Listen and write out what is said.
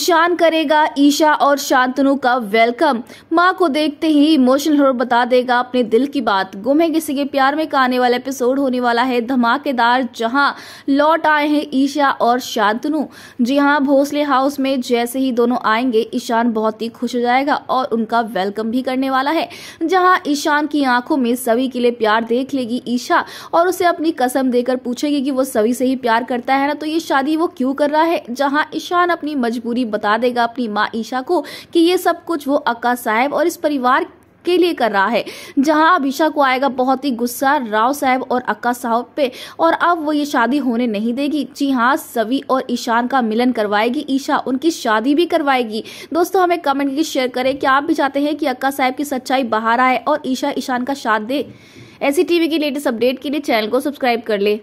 ईशान करेगा ईशा और शांतनु का वेलकम माँ को देखते ही इमोशनल हो बता देगा अपने दिल की बात गुम है किसी के प्यार में का आने वाला एपिसोड होने वाला है धमाकेदार जहां लौट आए हैं ईशा और शांतनु जी हाँ भोसले हाउस में जैसे ही दोनों आएंगे ईशान बहुत ही खुश हो जाएगा और उनका वेलकम भी करने वाला है जहाँ ईशान की आंखों में सभी के लिए प्यार देख लेगी ईशा और उसे अपनी कसम देकर पूछेगी कि वो सभी से ही प्यार करता है ना तो ये शादी वो क्यों कर रहा है जहाँ ईशान अपनी मजबूरी भी बता देगा अपनी माँ ईशा को कि ये सब कुछ वो अक्का साहेब और इस परिवार के लिए कर रहा है जहां अब ईशा को आएगा बहुत ही गुस्सा राव साहब और अक्का साहब पे और अब वो ये शादी होने नहीं देगी जी हाँ सवी और ईशान का मिलन करवाएगी ईशा उनकी शादी भी करवाएगी दोस्तों हमें कमेंट की शेयर करें कि आप भी चाहते हैं कि अक्का साहब की सच्चाई बाहर आए और ईशा ईशान का साथ दे ऐसी टीवी की लेटेस्ट अपडेट के लिए चैनल को सब्सक्राइब कर ले